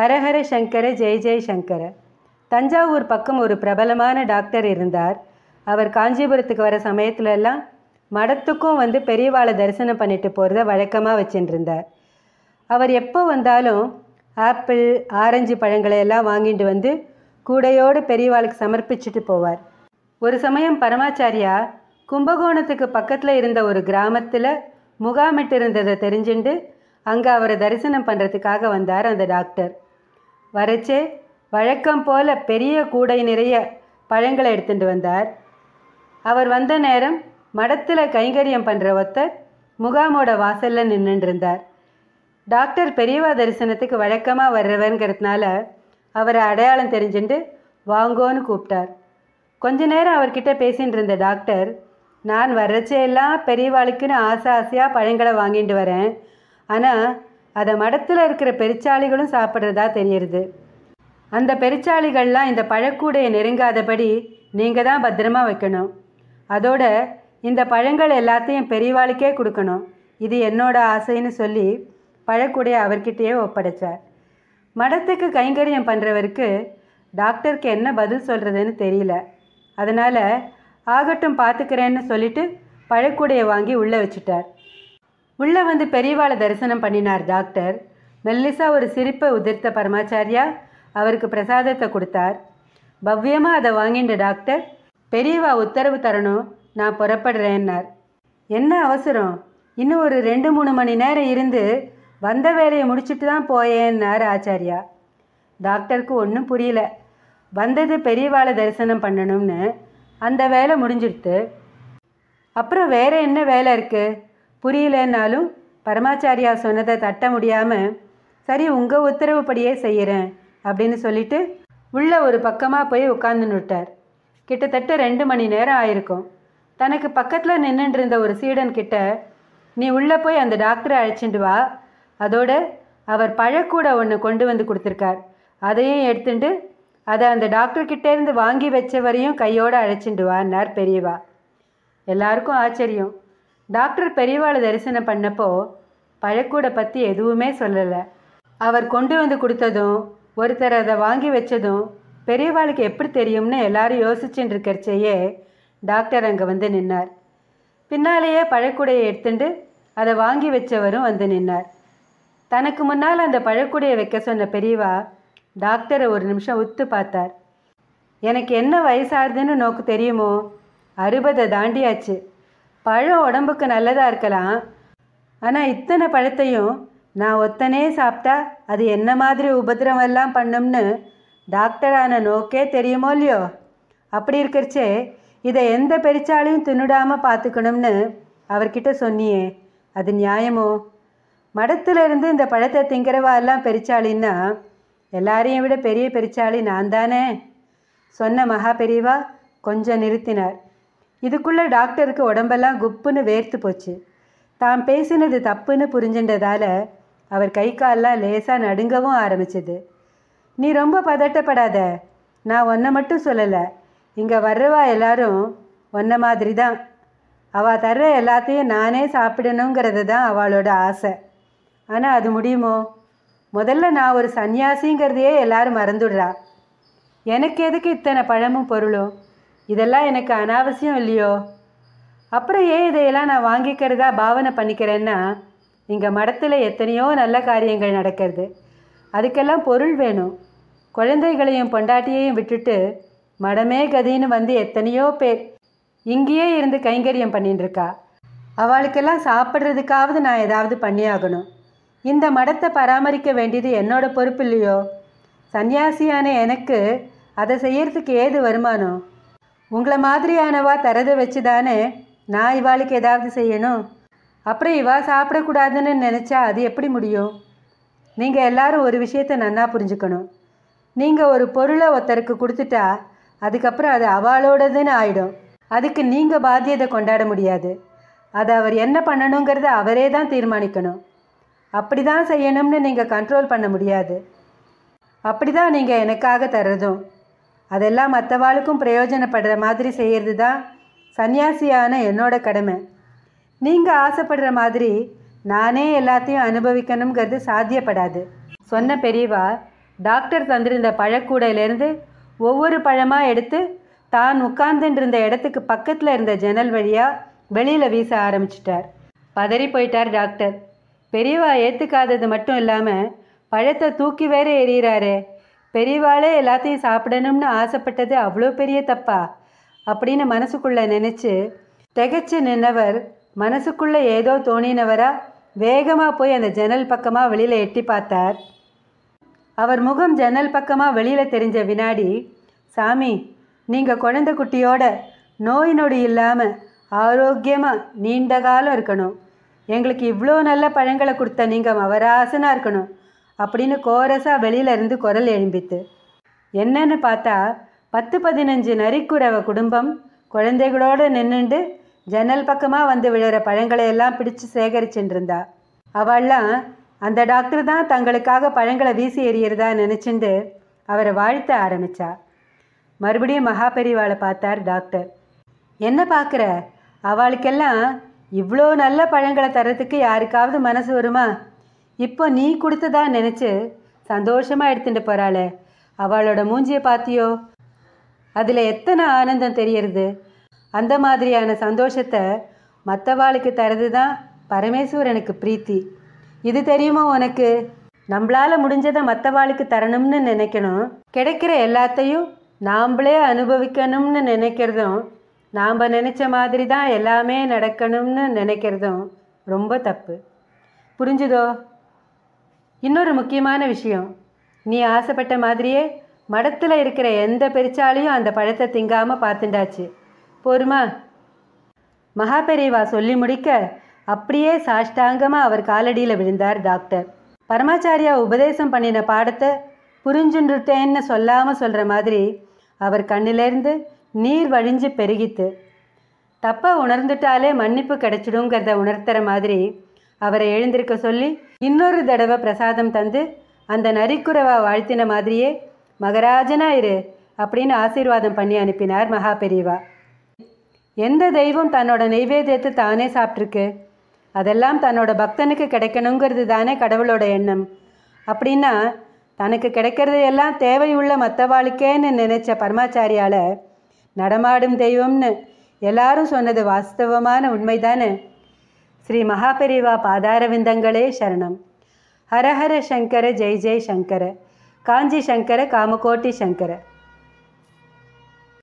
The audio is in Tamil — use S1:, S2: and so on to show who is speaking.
S1: ஹரஹர சங்கர ஜெய் ஜெய் சங்கர தஞ்சாவூர் பக்கம் ஒரு பிரபலமான டாக்டர் இருந்தார் அவர் காஞ்சிபுரத்துக்கு வர சமயத்துலலாம் மடத்துக்கும் வந்து பெரியவாளை தரிசனம் பண்ணிட்டு போகிறத வழக்கமாக வச்சுருந்தார் அவர் எப்போ வந்தாலும் ஆப்பிள் ஆரஞ்சு பழங்களை எல்லாம் வாங்கிட்டு வந்து கூடையோடு பெரியவாளுக்கு சமர்ப்பிச்சுட்டு போவார் ஒரு சமயம் பரமாச்சாரியா கும்பகோணத்துக்கு பக்கத்தில் இருந்த ஒரு கிராமத்தில் முகாமிட்டு இருந்ததை தெரிஞ்சுண்டு அங்கே அவரை தரிசனம் பண்ணுறதுக்காக வந்தார் அந்த டாக்டர் வரச்சே வழக்கம் போல பெரிய கூடை நிறைய பழங்களை எடுத்துட்டு வந்தார் அவர் வந்த நேரம் மடத்தில் கைங்கரியம் பண்ணுற ஒத்தர் முகாமோட வாசலில் நின்றுருந்தார் டாக்டர் பெரியவா தரிசனத்துக்கு வழக்கமாக வர்றவருங்கிறதுனால அவரை அடையாளம் தெரிஞ்சுட்டு வாங்கோன்னு கூப்பிட்டார் கொஞ்ச நேரம் அவர்கிட்ட பேசிகிட்டு இருந்த டாக்டர் நான் வர்றச்சே எல்லாம் பெரியவாளுக்குன்னு ஆசை ஆசையாக பழங்களை வாங்கிட்டு வரேன் ஆனால் அதை மடத்தில் இருக்கிற பெருச்சாளிகளும் சாப்பிட்றதா தெரியுது அந்த பெருச்சாளிகள்லாம் இந்த பழக்கூடையை நெருங்காதபடி நீங்கள் தான் பத்திரமா வைக்கணும் அதோட இந்த பழங்கள் எல்லாத்தையும் பெரியவாளுக்கே கொடுக்கணும் இது என்னோட ஆசைன்னு சொல்லி பழக்கூடையை அவர்கிட்டயே ஒப்படைச்சார் மடத்துக்கு கைங்கரியம் பண்ணுறவருக்கு டாக்டருக்கு என்ன பதில் சொல்கிறதுன்னு தெரியல அதனால் ஆகட்டும் பார்த்துக்கிறேன்னு சொல்லிவிட்டு பழக்கூடையை வாங்கி உள்ளே வச்சுட்டார் உள்ளே வந்து பெரியவாளை தரிசனம் பண்ணினார் டாக்டர் மெல்லிசா ஒரு சிரிப்பை உதிர்த்த பரமாச்சாரியா அவருக்கு பிரசாதத்தை கொடுத்தார் பவ்யமாக அதை வாங்கிண்டு டாக்டர் பெரியவா உத்தரவு தரணும் நான் புறப்படுறேன்னார் என்ன அவசரம் இன்னும் ஒரு ரெண்டு மூணு மணி நேரம் இருந்து வந்த வேலையை முடிச்சுட்டு தான் போயேன்னார் ஆச்சாரியா டாக்டருக்கு ஒன்றும் புரியல வந்தது பெரியவாளை தரிசனம் பண்ணணும்னு அந்த வேலை முடிஞ்சிடுத்து அப்புறம் வேறு என்ன வேலை இருக்குது புரியலன்னாலும் பரமாச்சாரியா சொன்னதை தட்ட முடியாமல் சரி உங்கள் உத்தரவுப்படியே செய்கிறேன் அப்படின்னு சொல்லிட்டு உள்ளே ஒரு பக்கமாக போய் நிட்டார் கிட்டத்தட்ட ரெண்டு மணி நேரம் ஆயிருக்கும் தனக்கு பக்கத்தில் நின்றுட்டு ஒரு சீடன் கிட்ட நீ உள்ளே போய் அந்த டாக்டரை அழைச்சிட்டு வா அதோட அவர் பழக்கூட ஒன்று கொண்டு வந்து கொடுத்துருக்கார் அதையும் எடுத்துட்டு அதை அந்த டாக்டர்கிட்டேருந்து வாங்கி வச்ச வரையும் கையோடு அழைச்சிட்டு வான்னார் பெரியவா எல்லாருக்கும் ஆச்சரியம் டாக்டர் பெரியவாளை தரிசனம் பண்ணப்போ பழக்கூட பற்றி எதுவுமே சொல்லலை அவர் கொண்டு வந்து கொடுத்ததும் ஒருத்தர் அதை வாங்கி வச்சதும் பெரியவாளுக்கு எப்படி தெரியும்னு எல்லாரும் யோசிச்சுட்டு இருக்கிறச்சையே டாக்டர் அங்கே வந்து நின்னார் பின்னாலேயே பழக்கூடையை எடுத்துட்டு அதை வாங்கி வச்சவரும் வந்து நின்னார் தனக்கு முன்னால் அந்த பழக்கூடையை வைக்க சொன்ன பெரியவா டாக்டரை ஒரு நிமிஷம் உத்து பார்த்தார் எனக்கு என்ன வயசாகுதுன்னு நோக்கு தெரியுமோ அறுபதை தாண்டியாச்சு பழம் உடம்புக்கு நல்லதாக இருக்கலாம் ஆனால் இத்தனை பழத்தையும் நான் ஒத்தனே சாப்பிட்டா அது என்ன மாதிரி உபதிரம் எல்லாம் பண்ணும்னு டாக்டரான நோக்கே தெரியுமோ இல்லையோ அப்படி இருக்கிறச்சே இதை எந்த பெரிச்சாலையும் தின்னுடாமல் பார்த்துக்கணும்னு அவர்கிட்ட சொன்னியே அது நியாயமோ மடத்துலேருந்து இந்த பழத்தை திங்கிறவா எல்லாம் பெரிச்சாளின்னா எல்லாரையும் விட பெரிய பெரிச்சாளி நான் தானே சொன்ன மகா பெரியவா கொஞ்சம் நிறுத்தினார் இதுக்குள்ளே டாக்டருக்கு உடம்பெல்லாம் குப்புன்னு வேர்த்து போச்சு தான் பேசினது தப்புன்னு புரிஞ்சின்றதால அவர் கை காலெலாம் லேசாக நடுங்கவும் ஆரம்பிச்சது நீ ரொம்ப பதட்டப்படாத நான் ஒன்றை மட்டும் சொல்லலை இங்கே வர்றவா எல்லாரும் ஒன்றை மாதிரி தான் அவள் தர்ற எல்லாத்தையும் நானே சாப்பிடணுங்கிறது தான் அவளோட ஆசை ஆனால் அது முடியுமோ முதல்ல நான் ஒரு சன்னியாசிங்கிறதையே எல்லாரும் மறந்துடுறா எனக்கு எதுக்கு இத்தனை பழமும் பொருளும் இதெல்லாம் எனக்கு அனாவசியம் இல்லையோ அப்புறம் ஏன் இதையெல்லாம் நான் வாங்கிக்கிறதா பாவனை பண்ணிக்கிறேன்னா இங்கே மடத்தில் எத்தனையோ நல்ல காரியங்கள் நடக்கிறது அதுக்கெல்லாம் பொருள் வேணும் குழந்தைகளையும் பொண்டாட்டியையும் விட்டுட்டு மடமே கதின்னு வந்து எத்தனையோ பேர் இங்கேயே இருந்து கைங்கரியம் பண்ணிட்டுருக்கா அவளுக்கெல்லாம் சாப்பிட்றதுக்காவது நான் ஏதாவது பண்ணியாகணும் இந்த மடத்தை பராமரிக்க வேண்டியது என்னோட பொறுப்பு இல்லையோ சன்னியாசியான எனக்கு அதை செய்யறதுக்கு ஏது வருமானம் உங்களை மாதிரியானவா தரதை வச்சு தானே நான் இவாளுக்கு ஏதாவது செய்யணும் அப்புறம் இவா சாப்பிடக்கூடாதுன்னு நினச்சா அது எப்படி முடியும் நீங்கள் எல்லாரும் ஒரு விஷயத்த நன்னா புரிஞ்சுக்கணும் நீங்கள் ஒரு பொருளை ஒருத்தருக்கு கொடுத்துட்டா அதுக்கப்புறம் அது அவளோடதுன்னு ஆயிடும் அதுக்கு நீங்கள் பாத்தியதை கொண்டாட முடியாது அதை அவர் என்ன பண்ணணுங்கிறத அவரே தான் தீர்மானிக்கணும் அப்படி தான் செய்யணும்னு நீங்கள் கண்ட்ரோல் பண்ண முடியாது அப்படி தான் நீங்கள் எனக்காக தர்றதும் அதெல்லாம் மற்றவாளுக்கும் பிரயோஜனப்படுற மாதிரி செய்கிறது தான் சன்னியாசியான என்னோட கடமை நீங்கள் ஆசைப்படுற மாதிரி நானே எல்லாத்தையும் அனுபவிக்கணுங்கிறது சாத்தியப்படாது சொன்ன பெரியவா டாக்டர் தந்திருந்த பழக்கூடையிலேருந்து ஒவ்வொரு பழமாக எடுத்து தான் உட்கார்ந்துருந்த இடத்துக்கு பக்கத்தில் இருந்த ஜன்னல் வழியாக வெளியில் வீச ஆரம்பிச்சிட்டார் பதறி போயிட்டார் டாக்டர் பெரியவா ஏற்றுக்காதது மட்டும் இல்லாமல் பழத்தை தூக்கி வேற எறிகிறாரே பெரியவாளே எல்லாத்தையும் சாப்பிடணும்னு ஆசைப்பட்டது அவ்வளோ பெரிய தப்பா அப்படின்னு மனசுக்குள்ளே நினச்சி திகச்சு நின்னவர் மனசுக்குள்ளே ஏதோ தோணினவரா வேகமாக போய் அந்த ஜன்னல் பக்கமாக வெளியில் எட்டி பார்த்தார் அவர் முகம் ஜன்னல் பக்கமாக வெளியில் தெரிஞ்ச வினாடி சாமி நீங்கள் குழந்தை குட்டியோட நோய் நொடி இல்லாமல் ஆரோக்கியமாக நீண்ட காலம் இருக்கணும் எங்களுக்கு இவ்வளோ நல்ல பழங்களை கொடுத்த நீங்கள் அவராசனாக இருக்கணும் அப்படின்னு கோரஸாக இருந்து குரல் எழும்பித்து என்னன்னு பார்த்தா பத்து பதினஞ்சு நரிக்குறவ குடும்பம் குழந்தைகளோடு நின்றுண்டு ஜன்னல் பக்கமாக வந்து விழுற பழங்களை எல்லாம் பிடிச்சு சேகரிச்சுட்டு இருந்தா அவள்லாம் அந்த டாக்டர் தான் தங்களுக்காக பழங்களை வீசி எறியிறதா நினச்சிண்டு அவரை வாழ்த்த ஆரம்பித்தா மறுபடியும் மகாபெரிவாளை பார்த்தார் டாக்டர் என்ன பார்க்குற அவளுக்கெல்லாம் இவ்வளோ நல்ல பழங்களை தரத்துக்கு யாருக்காவது மனசு வருமா இப்போ நீ கொடுத்ததா நினச்சி சந்தோஷமாக எடுத்துட்டு போகிறாளே அவளோட மூஞ்சியை பார்த்தியோ அதில் எத்தனை ஆனந்தம் தெரியறது அந்த மாதிரியான சந்தோஷத்தை மற்றவாளுக்கு தரது தான் பரமேஸ்வரனுக்கு பிரீத்தி இது தெரியுமா உனக்கு நம்மளால் முடிஞ்சதை மற்றவாளுக்கு தரணும்னு நினைக்கணும் கிடைக்கிற எல்லாத்தையும் நாம்ளே அனுபவிக்கணும்னு நினைக்கிறதும் நாம் நினச்ச மாதிரி தான் எல்லாமே நடக்கணும்னு நினைக்கிறதும் ரொம்ப தப்பு புரிஞ்சுதோ இன்னொரு முக்கியமான விஷயம் நீ ஆசைப்பட்ட மாதிரியே மடத்தில் இருக்கிற எந்த பெருச்சாலையும் அந்த பழத்தை திங்காமல் பார்த்துண்டாச்சு போருமா மகாபெரிவா சொல்லி முடிக்க அப்படியே சாஷ்டாங்கமாக அவர் காலடியில் விழுந்தார் டாக்டர் பரமாச்சாரியா உபதேசம் பண்ணின பாடத்தை புரிஞ்சுன்றுட்டேன்னு சொல்லாமல் சொல்கிற மாதிரி அவர் கண்ணிலேருந்து நீர் வழிஞ்சு பெருகித்து தப்பாக உணர்ந்துட்டாலே மன்னிப்பு கிடைச்சிடுங்கிறத உணர்த்துற மாதிரி அவரை எழுந்திருக்க சொல்லி இன்னொரு தடவை பிரசாதம் தந்து அந்த நரிக்குறவா வாழ்த்தின மாதிரியே மகராஜனா இரு அப்படின்னு ஆசீர்வாதம் பண்ணி அனுப்பினார் மகா பெரியவா எந்த தெய்வம் தன்னோட நெய்வேத்தியத்தை தானே சாப்பிட்ருக்கு அதெல்லாம் தன்னோட பக்தனுக்கு கிடைக்கணுங்கிறது தானே கடவுளோட எண்ணம் அப்படின்னா தனக்கு கிடைக்கிறதையெல்லாம் தேவையுள்ள மற்றவாளுக்கேன்னு நினைச்ச பரமாச்சாரியால் நடமாடும் தெய்வம்னு எல்லாரும் சொன்னது வாஸ்தவமான உண்மைதானே ஸ்ரீ மகாபெரிவா பாதாரவிந்தங்களே சரணம் ஹரஹர சங்கர ஜெய் ஜெய் சங்கர காஞ்சி சங்கர காமகோட்டி சங்கர